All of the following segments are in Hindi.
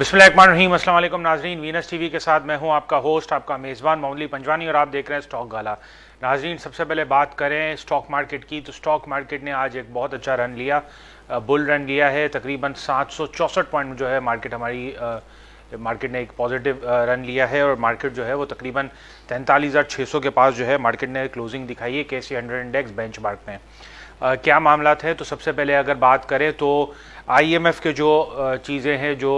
वालेकुम नाजरीन वीनस टीवी के साथ मैं हूं आपका होस्ट आपका मेज़बान मौली पंजवानी और आप देख रहे हैं स्टॉक गाला नाजरीन सबसे पहले बात करें स्टॉक मार्केट की तो स्टॉक मार्केट ने आज एक बहुत अच्छा रन लिया बुल रन लिया है तकरीबन सात सौ चौंसठ पॉइंट जो है मार्केट हमारी मार्केट ने एक पॉजिटिव रन लिया है और मार्केट जो है वो तकरीबन तैंतालीस हज़ार छः सौ के पास जो है मार्केट ने क्लोजिंग दिखाई है के सी हंड्रेड इंडेक्स बेंच मार्क में आ, क्या मामला थे तो सबसे पहले अगर बात करें तो आईएमएफ के जो चीज़ें हैं जो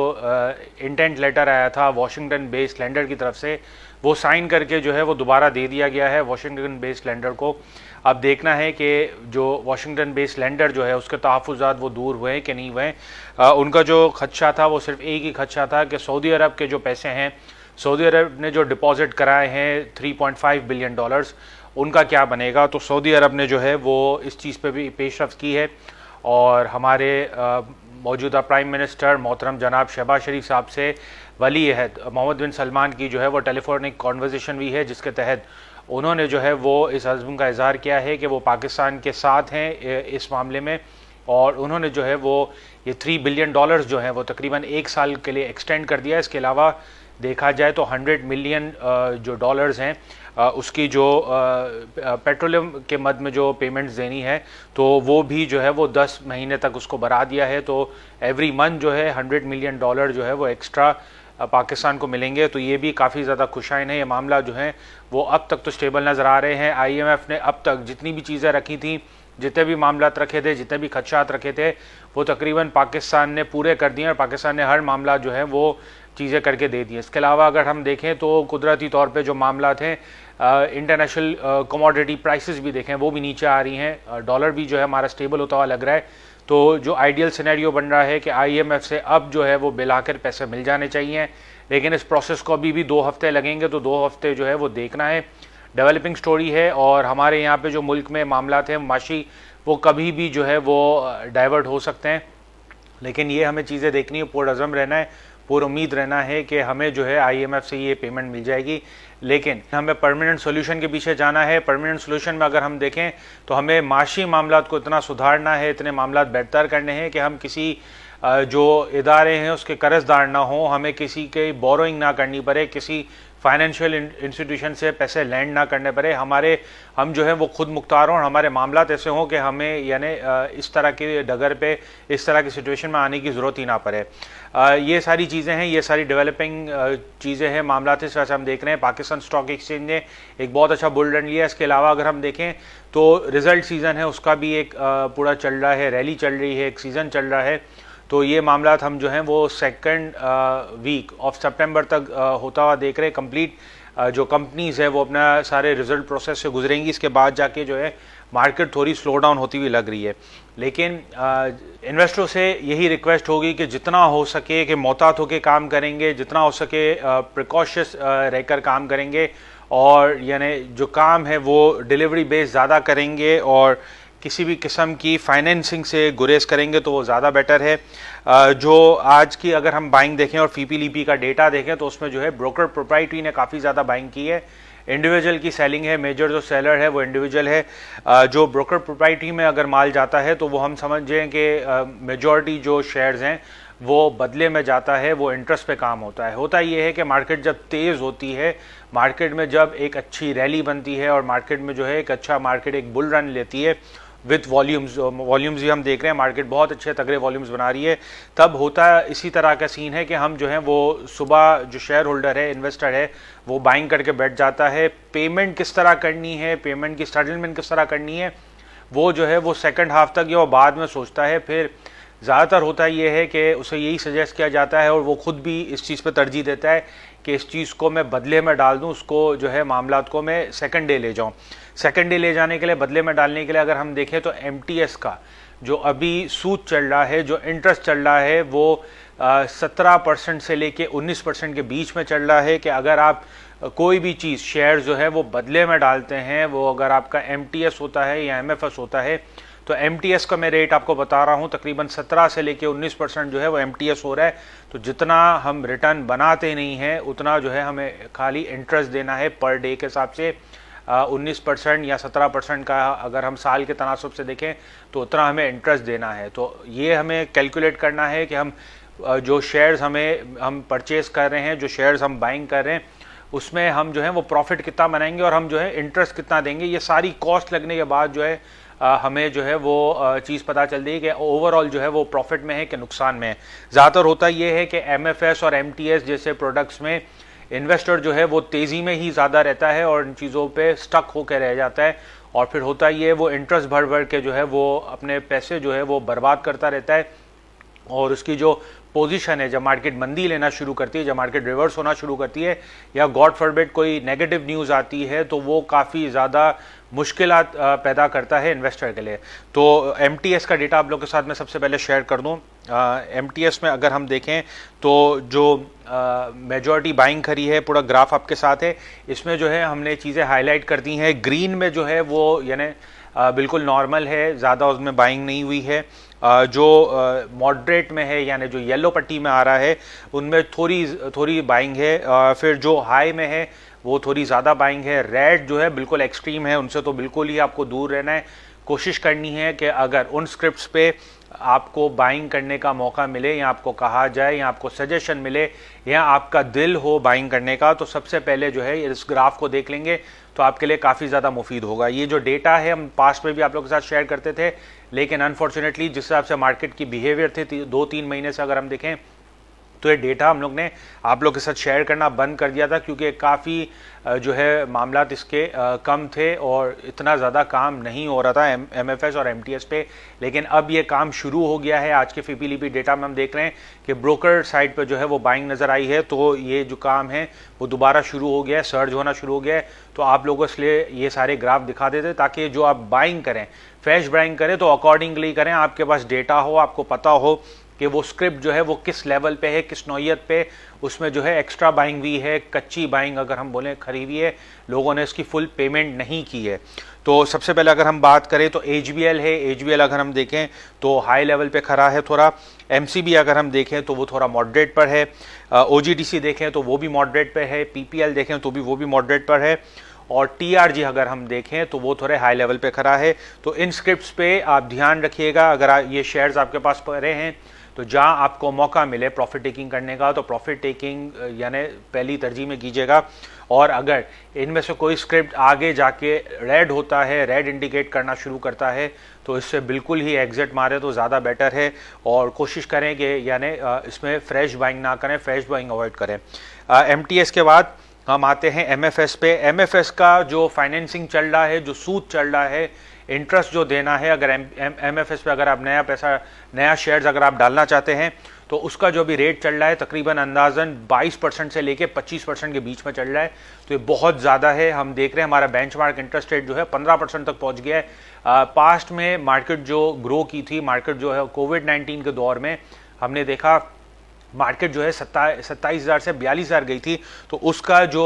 इंटेंट लेटर आया था वाशिंगटन बेस्ड लैंडर की तरफ से वो साइन करके जो है वो दोबारा दे दिया गया है वाशिंगटन बेस्ड लैंडर को अब देखना है कि जो वाशिंगटन बेस्ड लैंडर जो है उसके तहफ़ात वो दूर हुए कि नहीं हुए उनका जो खदशा था वो सिर्फ एक ही खदशा था कि सऊदी अरब के जो पैसे हैं सऊदी अरब ने जो डिपॉजिट कराए हैं 3.5 बिलियन डॉलर्स उनका क्या बनेगा तो सऊदी अरब ने जो है वो इस चीज़ पे भी पेशरफ की है और हमारे मौजूदा प्राइम मिनिस्टर मोहतरम जनाब शहबाज शरीफ साहब से वली अहद मोहम्मद बिन सलमान की जो है वो टेलीफोनिक कॉन्वर्जेसन भी है जिसके तहत उन्होंने जो है वो इस हजम का इजहार किया है कि वो पाकिस्तान के साथ हैं इस मामले में और उन्होंने जो है वो ये थ्री बिलियन डॉलर्स जो हैं वो तकरीबन एक साल के लिए एक्सटेंड कर दिया इसके अलावा देखा जाए तो हंड्रेड मिलियन जो डॉलर्स हैं उसकी जो पेट्रोलियम के मद में जो पेमेंट्स देनी है तो वो भी जो है वो दस महीने तक उसको बढ़ा दिया है तो एवरी मंथ जो है हंड्रेड मिलियन डॉलर जो है वो एक्स्ट्रा पाकिस्तान को मिलेंगे तो ये भी काफ़ी ज़्यादा खुशाइन है ये मामला जो है वो अब तक तो स्टेबल नज़र आ रहे हैं आई ने अब तक जितनी भी चीज़ें रखी थी जितने भी मामला रखे थे जितने भी खदशात रखे थे वो तकरीबन पाकिस्तान ने पूरे कर दिए और पाकिस्तान ने हर मामला जो है वो चीज़ें करके दे दी इसके अलावा अगर हम देखें तो कुदरती तौर पे जो मामला थे इंटरनेशनल कमोडिटी प्राइसेस भी देखें वो भी नीचे आ रही हैं डॉलर भी जो है हमारा स्टेबल होता हुआ लग रहा है तो जो आइडियल सिनेरियो बन रहा है कि आईएमएफ से अब जो है वो बिलाकर पैसे मिल जाने चाहिए लेकिन इस प्रोसेस को अभी भी दो हफ्ते लगेंगे तो दो हफ्ते जो है वो देखना है डेवलपिंग स्टोरी है और हमारे यहाँ पर जो मुल्क में मामला थे माशी वो कभी भी जो है वो डाइवर्ट हो सकते हैं लेकिन ये हमें चीज़ें देखनी है पुरजम रहना है पूर उम्मीद रहना है कि हमें जो है आईएमएफ से ये पेमेंट मिल जाएगी लेकिन हमें परमानेंट सोल्यूशन के पीछे जाना है परमानेंट सोल्यूशन में अगर हम देखें तो हमें माशी मामला को इतना सुधारना है इतने मामला बेहतर करने हैं कि हम किसी जो इदारे हैं उसके कर्जदार ना हों हमें किसी के बोरोइंग ना करनी पड़े किसी फाइनेंशियल इंस्टीट्यूशन से पैसे लैंड ना करने पड़े हमारे हम जो है वो खुद मुख्तार हों हमारे मामला ऐसे हों कि हमें यानी इस तरह के डगर पे इस तरह की सिचुएशन में आने की ज़रूरत ही ना पड़े ये सारी चीज़ें हैं ये सारी डेवलपिंग चीज़ें हैं मामला इस तरह से हम देख रहे हैं पाकिस्तान स्टॉक एक्सचेंज ने एक बहुत अच्छा बुलडन लिया इसके अलावा अगर हम देखें तो रिजल्ट सीज़न है उसका भी एक पूरा चल रहा है रैली चल रही है एक सीज़न चल रहा है तो ये मामला हम जो हैं वो सेकेंड वीक ऑफ सेप्टेम्बर तक uh, होता हुआ देख रहे हैं कंप्लीट uh, जो कंपनीज़ है वो अपना सारे रिजल्ट प्रोसेस से गुजरेंगी इसके बाद जाके जो है मार्केट थोड़ी स्लो डाउन होती हुई लग रही है लेकिन इन्वेस्टरों uh, से यही रिक्वेस्ट होगी कि जितना हो सके कि मोहतात होकर काम करेंगे जितना हो सके प्रिकॉशस रहकर काम करेंगे और यानी जो काम है वो डिलीवरी बेस ज़्यादा करेंगे और किसी भी किस्म की फाइनेंसिंग से गुरेज करेंगे तो वो ज़्यादा बेटर है जो आज की अगर हम बाइंग देखें और फीपी पी का डेटा देखें तो उसमें जो है ब्रोकर प्रोप्राइटरी ने काफ़ी ज़्यादा बाइंग की है इंडिविजुअल की सेलिंग है मेजर जो सेलर है वो इंडिविजुअल है जो ब्रोकर प्रोप्राइटरी में अगर माल जाता है तो वो हम समझें कि मेजॉरिटी जो शेयर्स हैं वो बदले में जाता है वो इंटरेस्ट पे काम होता है होता ये है कि मार्केट जब तेज़ होती है मार्केट में जब एक अच्छी रैली बनती है और मार्केट में जो है एक अच्छा मार्केट एक बुल रन लेती है विथ वॉल्यूम्स वॉल्यूम्स भी हम देख रहे हैं मार्केट बहुत अच्छे तगड़े वॉल्यूम्स बना रही है तब होता इसी तरह का सीन है कि हम जो है वो सुबह जो शेयर होल्डर है इन्वेस्टर है वो बाइंग करके बैठ जाता है पेमेंट किस तरह करनी है पेमेंट की सेटलमेंट किस तरह करनी है वो जो है वो सेकेंड हाफ तक या बाद में सोचता है फिर ज़्यादातर होता यह है कि उसे यही सजेस्ट किया जाता है और वो खुद भी इस चीज़ पर तरजीह देता है कि इस चीज़ को मैं बदले में डाल दूँ उसको जो है मामला को मैं सेकेंड डे ले जाऊँ सेकेंड डे ले जाने के लिए बदले में डालने के लिए अगर हम देखें तो एम का जो अभी सूद चल रहा है जो इंटरेस्ट चल रहा है वो सत्रह परसेंट से लेके उन्नीस परसेंट के बीच में चल रहा है कि अगर आप कोई भी चीज़ शेयर जो है वो बदले में डालते हैं वो अगर आपका एम होता है या एम होता है तो एम का मैं रेट आपको बता रहा हूँ तकरीबन 17 से लेके 19 परसेंट जो है वो एम हो रहा है तो जितना हम रिटर्न बनाते नहीं हैं उतना जो है हमें खाली इंटरेस्ट देना है पर डे के हिसाब से उन्नीस परसेंट या सत्रह परसेंट का अगर हम साल के तनासब से देखें तो उतना हमें इंटरेस्ट देना है तो ये हमें कैलकुलेट करना है कि हम जो शेयर्स हमें हम परचेज़ कर रहे हैं जो शेयर्स हम बाइंग कर रहे हैं उसमें हम जो है वो प्रॉफिट कितना बनाएंगे और हम जो है इंटरेस्ट कितना देंगे ये सारी कॉस्ट लगने के बाद जो है हमें जो है वो चीज़ पता चल रही है कि ओवरऑल जो है वो प्रॉफिट में है कि नुकसान में है ज़्यादातर होता ये है कि एम और एम जैसे प्रोडक्ट्स में इन्वेस्टर जो है वो तेज़ी में ही ज़्यादा रहता है और इन चीज़ों पर स्टक होकर रह जाता है और फिर होता ये वो इंटरेस्ट भर भर के जो है वो अपने पैसे जो है वो बर्बाद करता रहता है और उसकी जो पोजीशन है जब मार्केट मंदी लेना शुरू करती है जब मार्केट रिवर्स होना शुरू करती है या गॉड फॉरबिड कोई नेगेटिव न्यूज़ आती है तो वो काफ़ी ज़्यादा मुश्किल पैदा करता है इन्वेस्टर के लिए तो एम का डेटा आप लोग के साथ मैं सबसे पहले शेयर कर दूँ एम में अगर हम देखें तो जो मेजॉरिटी बाइंग खरी है पूरा ग्राफ आपके साथ है इसमें जो है हमने चीज़ें हाईलाइट कर दी हैं ग्रीन में जो है वो यानी बिल्कुल नॉर्मल है ज़्यादा उसमें बाइंग नहीं हुई है जो मॉडरेट में है यानी जो येलो पट्टी में आ रहा है उनमें थोड़ी थोड़ी बाइंग है फिर जो हाई में है वो थोड़ी ज़्यादा बाइंग है रेड जो है बिल्कुल एक्सट्रीम है उनसे तो बिल्कुल ही आपको दूर रहना है कोशिश करनी है कि अगर उन स्क्रिप्ट्स पे आपको बाइंग करने का मौका मिले या आपको कहा जाए या आपको सजेशन मिले या आपका दिल हो बाइंग करने का तो सबसे पहले जो है इस ग्राफ को देख लेंगे तो आपके लिए काफ़ी ज़्यादा मुफीद होगा ये जो डेटा है हम पास्ट में भी आप लोग के साथ शेयर करते थे लेकिन अनफॉर्चुनेटली जिस हिसाब से मार्केट की बिहेवियर थी दो तीन महीने से अगर हम देखें तो ये डेटा हम लोग ने आप लोग के साथ शेयर करना बंद कर दिया था क्योंकि काफ़ी जो है मामला इसके कम थे और इतना ज़्यादा काम नहीं हो रहा था एम एम एफ एस और एम टी एस पे लेकिन अब ये काम शुरू हो गया है आज के फीपी लिपी डेटा में हम देख रहे हैं कि ब्रोकर साइड पर जो है वो बाइंग नज़र आई है तो ये जो काम है वो दोबारा शुरू हो गया है सर्ज होना शुरू हो गया है तो आप लोगों इसलिए ये सारे ग्राफ दिखा देते ताकि जो आप बाइंग करें फ्रेश बाइंग करें तो अकॉर्डिंगली करें आपके पास डेटा हो आपको पता हो कि वो स्क्रिप्ट जो है वो किस लेवल पे है किस नौीयत पे उसमें जो है एक्स्ट्रा बाइंग हुई है कच्ची बाइंग अगर हम बोलें खरी हुई है लोगों ने इसकी फुल पेमेंट नहीं की है तो सबसे पहले अगर हम बात करें तो एच है एच अगर हम देखें तो हाई लेवल पे खड़ा है थोड़ा एम अगर हम देखें तो वो थोड़ा मॉडरेट पर है ओ देखें तो वो भी मॉडरेट पर है पी देखें तो भी वो भी मॉडरेट पर है और टी अगर हम देखें तो वो थोड़े हाई लेवल पे खड़ा है तो इन स्क्रिप्ट पे आप ध्यान रखिएगा अगर ये शेयर्स आपके पास पड़े हैं तो जहां आपको मौका मिले प्रॉफिट टेकिंग करने का तो प्रॉफिट टेकिंग यानी पहली तरजीह में कीजिएगा और अगर इनमें से कोई स्क्रिप्ट आगे जाके रेड होता है रेड इंडिकेट करना शुरू करता है तो इससे बिल्कुल ही एग्जिट मारे तो ज़्यादा बेटर है और कोशिश करें कि यानी इसमें फ्रेश बाइंग ना करें फ्रेश बाइंग अवॉइड करें एम के बाद हम आते हैं एम पे एम का जो फाइनेंसिंग चल रहा है जो सूद चल रहा है इंटरेस्ट जो देना है अगर एम एफ एस पे अगर आप नया पैसा नया शेयर्स अगर आप डालना चाहते हैं तो उसका जो भी रेट चल रहा है तकरीबन अंदाजन 22 परसेंट से लेके 25 परसेंट के बीच में चल रहा है तो ये बहुत ज़्यादा है हम देख रहे हैं हमारा बेंचमार्क इंटरेस्ट रेट जो है 15 परसेंट तक पहुंच गया है आ, पास्ट में मार्केट जो ग्रो की थी मार्केट जो है कोविड 19 के दौर में हमने देखा मार्केट जो है सत्ता सत्ताईस हज़ार से बयालीस हज़ार गई थी तो उसका जो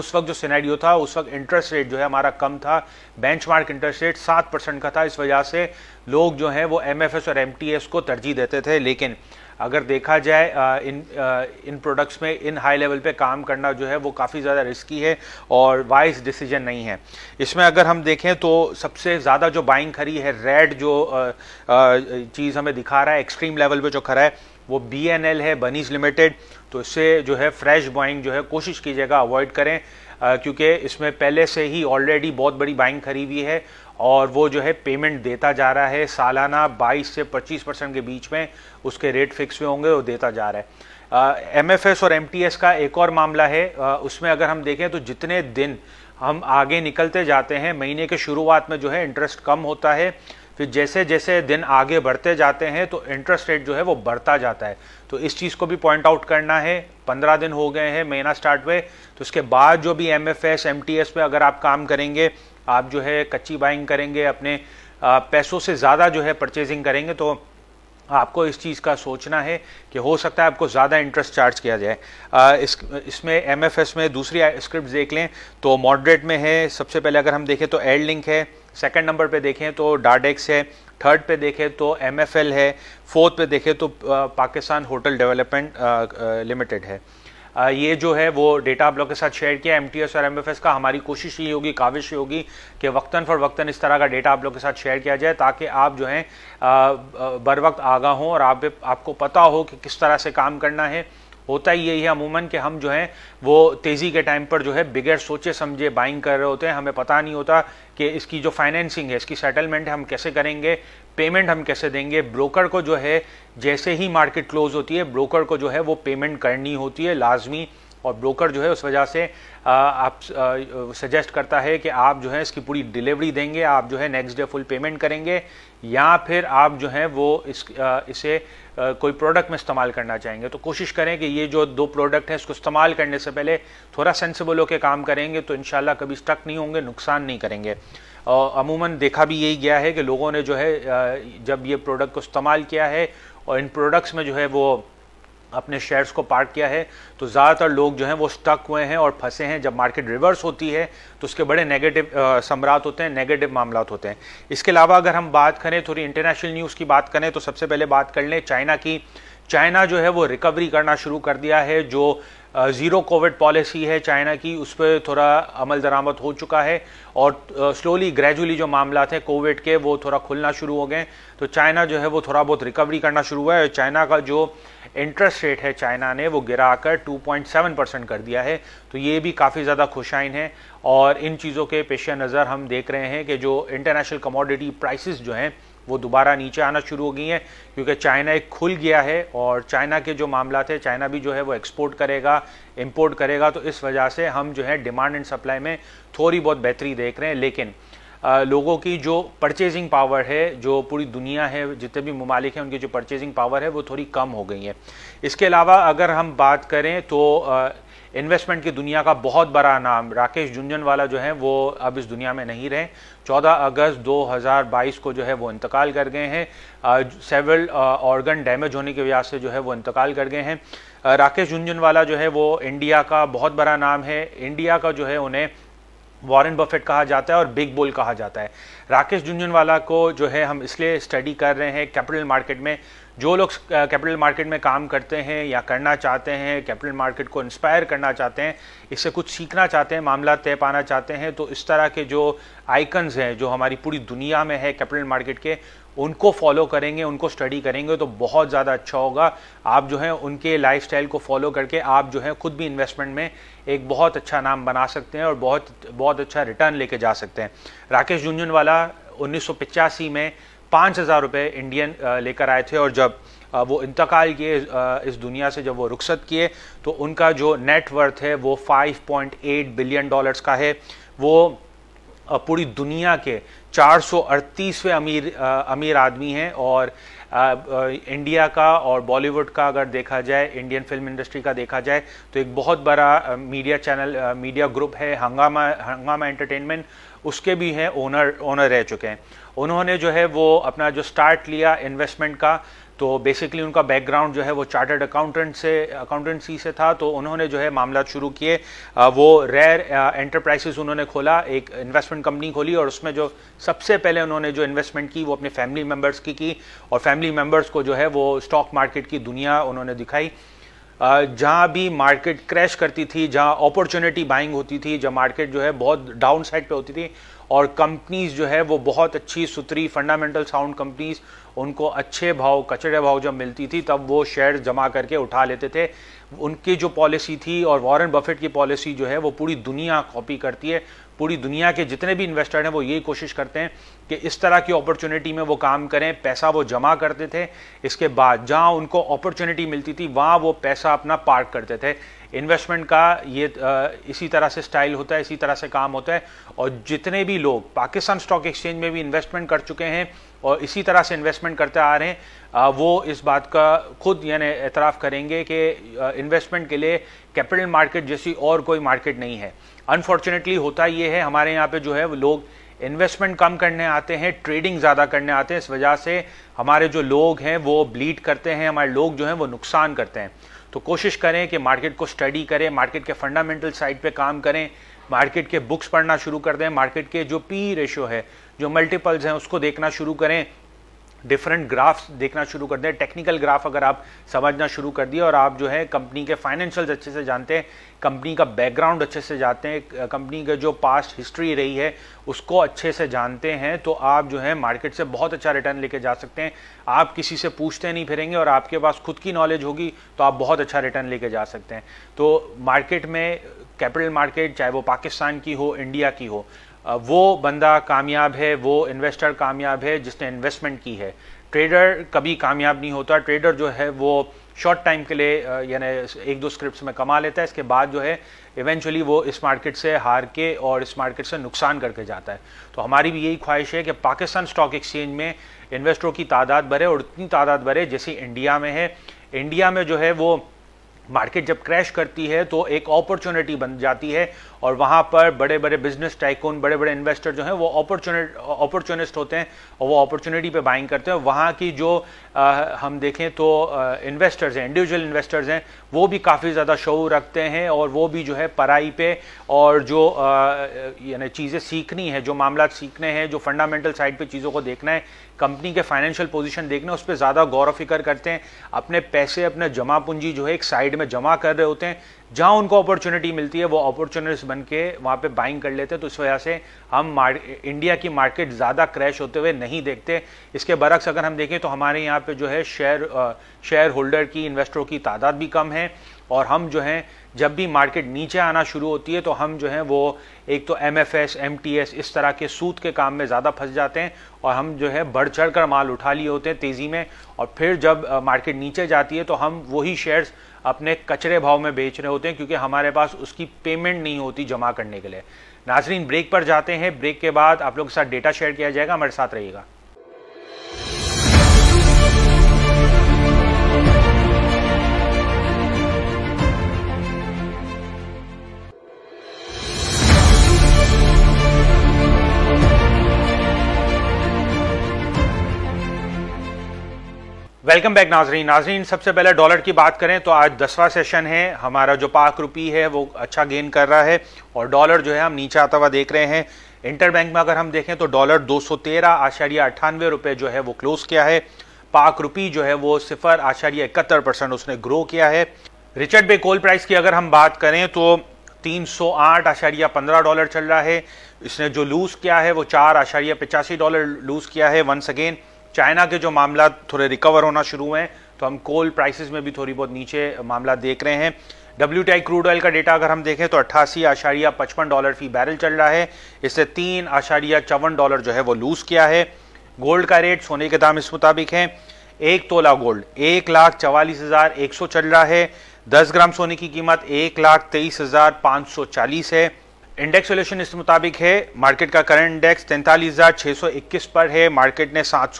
उस वक्त जो सिनेरियो था उस वक्त इंटरेस्ट रेट जो है हमारा कम था बेंचमार्क इंटरेस्ट रेट सात परसेंट का था इस वजह से लोग जो हैं वो एम और एम को तरजीह देते थे लेकिन अगर देखा जाए इन इन प्रोडक्ट्स में इन हाई लेवल पे काम करना जो है वो काफ़ी ज़्यादा रिस्की है और वाइज डिसीजन नहीं है इसमें अगर हम देखें तो सबसे ज़्यादा जो बाइंग खरी है रेड जो चीज़ हमें दिखा रहा है एक्सट्रीम लेवल पे जो खरा है वो बी एन एल है बनीज लिमिटेड तो इससे जो है फ्रेश बाइंग जो है कोशिश कीजिएगा अवॉइड करें क्योंकि इसमें पहले से ही ऑलरेडी बहुत बड़ी बाइंग खरी हुई है और वो जो है पेमेंट देता जा रहा है सालाना 22 से 25 परसेंट के बीच में उसके रेट फिक्स हुए होंगे वो देता जा रहा है एम एफ एस और एम टी एस का एक और मामला है uh, उसमें अगर हम देखें तो जितने दिन हम आगे निकलते जाते हैं महीने के शुरुआत में जो है इंटरेस्ट कम होता है फिर जैसे जैसे दिन आगे बढ़ते जाते हैं तो इंटरेस्ट रेट जो है वो बढ़ता जाता है तो इस चीज़ को भी पॉइंट आउट करना है पंद्रह दिन हो गए हैं महीना स्टार्ट हुए तो उसके बाद जो भी M F S M T S पे अगर आप काम करेंगे आप जो है कच्ची बाइंग करेंगे अपने पैसों से ज़्यादा जो है परचेजिंग करेंगे तो आपको इस चीज़ का सोचना है कि हो सकता है आपको ज़्यादा इंटरेस्ट चार्ज किया जाए इस इसमें एम में दूसरी स्क्रिप्ट देख लें तो मॉडरेट में है सबसे पहले अगर हम देखें तो एड लिंक है सेकेंड नंबर पे देखें तो डाडेक्स है थर्ड पे देखें तो एम है फोर्थ पे देखें तो पाकिस्तान होटल डेवलपमेंट लिमिटेड है ये जो है वो डेटा आप लोग के साथ शेयर किया एम और एम का हमारी कोशिश ये होगी काविश ये होगी कि वक्ता फॉर वक्ता इस तरह का डेटा आप लोग के साथ शेयर किया जाए ताकि आप जो है बर वक्त आगा हों और आप आपको पता हो कि किस तरह से काम करना है होता ही यही है अमूमन कि हम जो है वो तेज़ी के टाइम पर जो है बिगैर सोचे समझे बाइंग कर रहे होते हैं हमें पता नहीं होता कि इसकी जो फाइनेंसिंग है इसकी सेटलमेंट हम कैसे करेंगे पेमेंट हम कैसे देंगे ब्रोकर को जो है जैसे ही मार्केट क्लोज होती है ब्रोकर को जो है वो पेमेंट करनी होती है लाजमी और ब्रोकर जो है उस वजह से आप सजेस्ट करता है कि आप जो है इसकी पूरी डिलीवरी देंगे आप जो है नेक्स्ट डे फुल पेमेंट करेंगे या फिर आप जो है वो इस इसे कोई प्रोडक्ट में इस्तेमाल करना चाहेंगे तो कोशिश करें कि ये जो दो प्रोडक्ट हैं इसको इस्तेमाल करने से पहले थोड़ा सेंसिबल होकर काम करेंगे तो इन कभी स्टक नहीं होंगे नुकसान नहीं करेंगे और अमूमन देखा भी यही गया है कि लोगों ने जो है जब ये प्रोडक्ट को इस्तेमाल किया है और इन प्रोडक्ट्स में जो है वो अपने शेयर्स को पार्क किया है तो ज़्यादातर लोग जो हैं वो स्टक हुए हैं और फंसे हैं जब मार्केट रिवर्स होती है तो उसके बड़े नेगेटिव सम्राट होते हैं नेगेटिव मामला होते हैं इसके अलावा अगर हम बात करें थोड़ी इंटरनेशनल न्यूज़ की बात करें तो सबसे पहले बात कर लें चाइना की चाइना जो है वो रिकवरी करना शुरू कर दिया है जो ज़ीरो कोविड पॉलिसी है चाइना की उस पर थोड़ा अमल दरामद हो चुका है और स्लोली ग्रेजुअली जो मामला थे कोविड के वो थोड़ा खुलना शुरू हो गए तो चाइना जो है वो थोड़ा बहुत रिकवरी करना शुरू हुआ है चाइना का जो इंटरेस्ट रेट है चाइना ने वो गिरा कर टू परसेंट कर दिया है तो ये भी काफ़ी ज़्यादा खुशाइन है और इन चीज़ों के पेश नज़र हम देख रहे हैं कि जो इंटरनेशनल कमोडिटी प्राइसेस जो हैं वो दोबारा नीचे आना शुरू हो गई हैं क्योंकि चाइना एक खुल गया है और चाइना के जो मामला थे चाइना भी जो है वो एक्सपोर्ट करेगा इम्पोर्ट करेगा तो इस वजह से हम जो है डिमांड एंड सप्लाई में थोड़ी बहुत बेहतरी देख रहे हैं लेकिन लोगों की जो परचेजिंग पावर है जो पूरी दुनिया है जितने भी ममालिक हैं उनकी जो परचेजिंग पावर है वो थोड़ी कम हो गई है इसके अलावा अगर हम बात करें तो इन्वेस्टमेंट की दुनिया का बहुत बड़ा नाम राकेश झुंझुनवाला जो है वो अब इस दुनिया में नहीं रहे 14 अगस्त 2022 को जो है वो इंतकाल कर गए हैं सेवल ऑर्गन डैमेज होने की वजह से जो है वो इंतकाल कर गए हैं राकेश झुंझुनवाला जो है वो इंडिया का बहुत बड़ा नाम है इंडिया का जो है उन्हें वॉरेन बफेट कहा जाता है और बिग बोल कहा जाता है राकेश झुंझुनवाला को जो है हम इसलिए स्टडी कर रहे हैं कैपिटल मार्केट में जो लोग कैपिटल मार्केट में काम करते हैं या करना चाहते हैं कैपिटल मार्केट को इंस्पायर करना चाहते हैं इससे कुछ सीखना चाहते हैं मामला तय पाना चाहते हैं तो इस तरह के जो आइकन्स हैं जो हमारी पूरी दुनिया में है कैपिटल मार्केट के उनको फॉलो करेंगे उनको स्टडी करेंगे तो बहुत ज़्यादा अच्छा होगा आप जो है उनके लाइफ को फॉलो करके आप जो है खुद भी इन्वेस्टमेंट में एक बहुत अच्छा नाम बना सकते हैं और बहुत बहुत अच्छा रिटर्न लेके जा सकते हैं राकेश झुंझुनवाला उन्नीस में पाँच हज़ार रुपये इंडियन लेकर आए थे और जब वो इंतकाल किए इस दुनिया से जब वो रुखसत किए तो उनका जो नेटवर्थ है वो 5.8 बिलियन डॉलर्स का है वो पूरी दुनिया के 438वें अमीर अमीर आदमी हैं और इंडिया का और बॉलीवुड का अगर देखा जाए इंडियन फिल्म इंडस्ट्री का देखा जाए तो एक बहुत बड़ा मीडिया चैनल मीडिया ग्रुप है हंगामा हंगामा एंटरटेनमेंट उसके भी हैं ओनर ओनर रह चुके हैं उन्होंने जो है वो अपना जो स्टार्ट लिया इन्वेस्टमेंट का तो बेसिकली उनका बैकग्राउंड जो है वो चार्टर्ड अकाउंटेंट से अकाउंटेंसी से था तो उन्होंने जो है मामला शुरू किए वो रेयर एंटरप्राइजेस उन्होंने खोला एक इन्वेस्टमेंट कंपनी खोली और उसमें जो सबसे पहले उन्होंने जो इन्वेस्टमेंट की वो अपने फैमिली मेम्बर्स की की और फैमिली मेम्बर्स को जो है वो स्टॉक मार्केट की दुनिया उन्होंने दिखाई जहां भी मार्केट क्रैश करती थी जहां अपॉर्चुनिटी बाइंग होती थी जब मार्केट जो है बहुत डाउन साइड पर होती थी और कंपनीज जो है वो बहुत अच्छी सुथरी फंडामेंटल साउंड कंपनीज उनको अच्छे भाव कचड़े भाव जब मिलती थी तब वो शेयर जमा करके उठा लेते थे उनकी जो पॉलिसी थी और वॉरेन बफेट की पॉलिसी जो है वो पूरी दुनिया कॉपी करती है पूरी दुनिया के जितने भी इन्वेस्टर हैं वो यही कोशिश करते हैं कि इस तरह की अपॉर्चुनिटी में वो काम करें पैसा वो जमा करते थे इसके बाद जहां उनको अपॉर्चुनिटी मिलती थी वहां वो पैसा अपना पार्क करते थे इन्वेस्टमेंट का ये इसी तरह से स्टाइल होता है इसी तरह से काम होता है और जितने भी लोग पाकिस्तान स्टॉक एक्सचेंज में भी इन्वेस्टमेंट कर चुके हैं और इसी तरह से इन्वेस्टमेंट करते आ रहे हैं वो इस बात का खुद यानी एतराफ़ करेंगे कि इन्वेस्टमेंट के लिए कैपिटल मार्केट जैसी और कोई मार्केट नहीं है अनफॉर्चुनेटली होता ये है हमारे यहाँ पे जो है वो लोग इन्वेस्टमेंट कम करने आते हैं ट्रेडिंग ज़्यादा करने आते हैं इस वजह से हमारे जो लोग हैं वो ब्लीड करते हैं हमारे लोग जो हैं वो नुकसान करते हैं तो कोशिश करें कि मार्केट को स्टडी करें मार्केट के फंडामेंटल साइड पे काम करें मार्केट के बुक्स पढ़ना शुरू कर दें मार्केट के जो पी रेशो है जो मल्टीपल्स हैं उसको देखना शुरू करें डिफरेंट ग्राफ्स देखना शुरू कर दें टेक्निकल ग्राफ अगर आप समझना शुरू कर दिए और आप जो है कंपनी के फाइनेंशियल्स अच्छे से जानते हैं कंपनी का बैकग्राउंड अच्छे से जानते हैं कंपनी का जो पास्ट हिस्ट्री रही है उसको अच्छे से जानते हैं तो आप जो है मार्केट से बहुत अच्छा रिटर्न लेके जा सकते हैं आप किसी से पूछते नहीं फिरेंगे और आपके पास खुद की नॉलेज होगी तो आप बहुत अच्छा रिटर्न लेके जा सकते हैं तो मार्केट में कैपिटल मार्केट चाहे वो पाकिस्तान की हो इंडिया की हो वो बंदा कामयाब है वो इन्वेस्टर कामयाब है जिसने इन्वेस्टमेंट की है ट्रेडर कभी कामयाब नहीं होता ट्रेडर जो है वो शॉर्ट टाइम के लिए यानी एक दो स्क्रिप्ट में कमा लेता है इसके बाद जो है इवेंचुअली वो इस मार्केट से हार के और इस मार्केट से नुकसान करके जाता है तो हमारी भी यही ख्वाहिश है कि पाकिस्तान स्टॉक एक्सचेंज में इन्वेस्टरों की तादाद बढ़े और उतनी तादाद बढ़े जैसी इंडिया में है इंडिया में जो है वो मार्केट जब क्रैश करती है तो एक अपॉर्चुनिटी बन जाती है और वहाँ पर बड़े बड़े बिजनेस टाइकून बड़े बड़े इन्वेस्टर जो हैं वो अपॉर्चुनिट अपॉर्चुनिस्ट होते हैं और वो अपॉर्चुनिटी पे बाइंग करते हैं वहाँ की जो आ, हम देखें तो इन्वेस्टर्स हैं इंडिविजुअल इन्वेस्टर्स हैं वो भी काफ़ी ज़्यादा शो रखते हैं और वो भी जो है पढ़ाई पे और जो यानी चीज़ें सीखनी है जो मामला सीखने हैं जो फंडामेंटल साइड पर चीज़ों को देखना है कंपनी के फाइनेंशियल पोजीशन देखना उस पर ज़्यादा गौर फिक्र करते हैं अपने पैसे अपने जमा पूंजी जो है एक साइड में जमा कर रहे होते हैं जहां उनको अपॉर्चुनिटी मिलती है वो अपॉर्चुनिटीज बन के वहाँ पर बाइंग कर लेते हैं तो इस वजह से हम इंडिया की मार्केट ज़्यादा क्रैश होते हुए नहीं देखते इसके बरक्स अगर हम देखें तो हमारे यहाँ पर जो है शेयर शेयर होल्डर की इन्वेस्टरों की तादाद भी कम है और हम जो हैं जब भी मार्केट नीचे आना शुरू होती है तो हम जो हैं वो एक तो M F S M T S इस तरह के सूत के काम में ज़्यादा फंस जाते हैं और हम जो है बढ़ चढ़ कर माल उठा लिए होते हैं तेज़ी में और फिर जब मार्केट नीचे जाती है तो हम वही शेयर्स अपने कचरे भाव में बेच रहे होते हैं क्योंकि हमारे पास उसकी पेमेंट नहीं होती जमा करने के लिए नाजरीन ब्रेक पर जाते हैं ब्रेक के बाद आप लोग के साथ डेटा शेयर किया जाएगा हमारे साथ रहिएगा वेलकम बैक नाजरीन नाजरीन सबसे पहले डॉलर की बात करें तो आज दसवां सेशन है हमारा जो पाक रुपी है वो अच्छा गेन कर रहा है और डॉलर जो है हम नीचे आता हुआ देख रहे हैं इंटर बैंक में अगर हम देखें तो डॉलर दो सौ तेरह आशार्य अट्ठानवे रुपये जो है वो क्लोज किया है पाक रुपी जो है वो सिफर आशार्य इकहत्तर परसेंट उसने ग्रो किया है रिचर्ड बे कोल प्राइस की अगर हम बात करें तो तीन सौ आठ आशार्य पंद्रह डॉलर चल रहा है इसने जो लूज़ किया है वो चार आशार्य पिचासी डॉलर लूज़ किया है वंस अगेन चाइना के जो मामला थोड़े रिकवर होना शुरू हुए हैं तो हम कोल प्राइसेस में भी थोड़ी बहुत नीचे मामला देख रहे हैं डब्ल्यू क्रूड ऑयल का डेटा अगर हम देखें तो अट्ठासी आशारिया पचपन डॉलर फी बैरल चल रहा है इससे तीन आशारिया चौवन डॉलर जो है वो लूज किया है गोल्ड का रेट सोने के दाम इस मुताबिक है एक तोला गोल्ड एक लाख चवालीस हज़ार एक सौ चल रहा है दस ग्राम सोने की कीमत एक लाख तेईस हज़ार पाँच सौ चालीस है इंडेक्स सोल्यूशन इस मुताबिक है मार्केट का करंट इंडेक्स तैंतालीस पर है मार्केट ने सात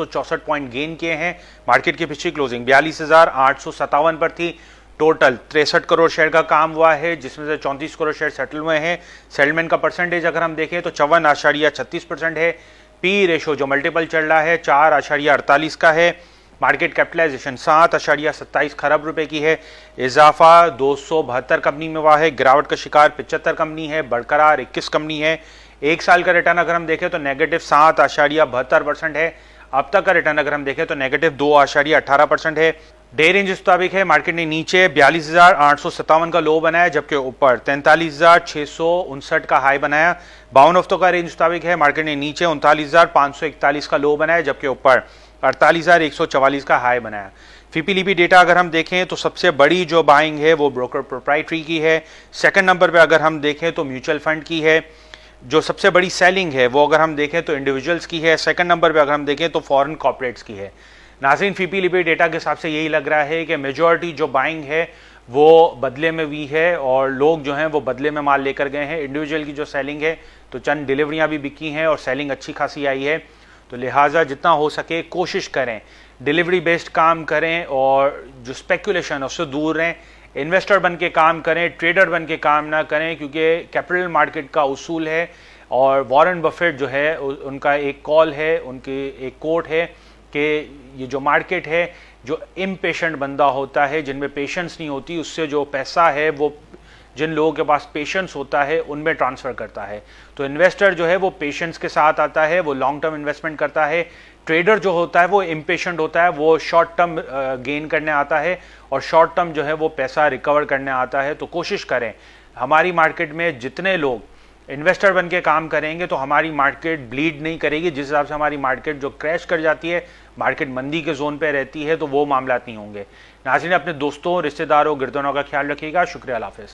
पॉइंट गेन किए हैं मार्केट की पिछली क्लोजिंग बयालीस पर थी टोटल तिरसठ करोड़ शेयर का काम हुआ है जिसमें से चौंतीस करोड़ शेयर सेटल हुए हैं सेटलमेंट का परसेंटेज अगर हम देखें तो चौवन आशारिया छत्तीस परसेंट है पी रेशो जो मल्टीपल चल रहा है चार आशारिया अड़तालीस का है मार्केट कैपिटलाइजेशन सात अशारिया सत्ताईस खरब रुपए की है इजाफा दो सौ बहत्तर कंपनी में हुआ है गिरावट का शिकार पिचहत्तर कंपनी है बरकरार इक्कीस कंपनी है एक साल का रिटर्न अगर हम देखें तो नेगेटिव सात आशारिया बहत्तर परसेंट है अब तक का रिटर्न अगर हम देखें तो नेगेटिव दो आशारिया अठारह परसेंट है डे रेंज इस मुताबिक है मार्केट ने नीचे बयालीस हज़ार आठ सौ सत्तावन का लो बनाया जबकि ऊपर तैंतालीस हज़ार छह सौ उनसठ का हाई बनाया बावन हफ्तों का रेंज मुताबिक है मार्केट ने नीचे उनतालीस हज़ार पांच सौ इकतालीस का लो बनाया जबकि ऊपर अड़तालीस हज़ार एक सौ चवालीस का हाई बनाया लिपी डेटा अगर हम देखें तो सबसे बड़ी जो बाइंग है वो ब्रोकर प्रोप्राइटरी की है सेकंड नंबर पे अगर हम देखें तो म्यूचुअल फंड की है जो सबसे बड़ी सेलिंग है वो अगर हम देखें तो इंडिविजुअल्स की है सेकंड नंबर पे अगर हम देखें तो फॉरेन कॉपरेट्स की है नाजरीन फीपी लिपी डेटा के हिसाब से यही लग रहा है कि मेजोरिटी जो बाइंग है वो बदले में हुई है और लोग जो हैं वो बदले में माल लेकर गए हैं इंडिविजुअल की जो सेलिंग है तो चंद डिलीवरियाँ भी बिकी हैं और सेलिंग अच्छी खासी आई है तो लिहाजा जितना हो सके कोशिश करें डिलीवरी बेस्ड काम करें और जो स्पेकुलेशन उससे दूर रहें इन्वेस्टर बन के काम करें ट्रेडर बन के काम ना करें क्योंकि कैपिटल मार्केट का उसूल है और वॉरेन बफेट जो है उनका एक कॉल है उनकी एक कोट है कि ये जो मार्केट है जो इम्पेशेंट बंदा होता है जिनमें पेशेंस नहीं होती उससे जो पैसा है वो जिन लोगों के पास पेशेंस होता है उनमें ट्रांसफ़र करता है तो इन्वेस्टर जो है वो पेशेंस के साथ आता है वो लॉन्ग टर्म इन्वेस्टमेंट करता है ट्रेडर जो होता है वो इम्पेशेंट होता है वो शॉर्ट टर्म गेन करने आता है और शॉर्ट टर्म जो है वो पैसा रिकवर करने आता है तो कोशिश करें हमारी मार्केट में जितने लोग इन्वेस्टर बन के काम करेंगे तो हमारी मार्केट ब्लीड नहीं करेगी जिस हिसाब से हमारी मार्केट जो क्रैश कर जाती है मार्केट मंदी के जोन पे रहती है तो वो मामला नहीं होंगे नाजरीन अपने दोस्तों रिश्तेदारों गिरदनों का ख्याल रखिएगा शुक्रिया हाफिज़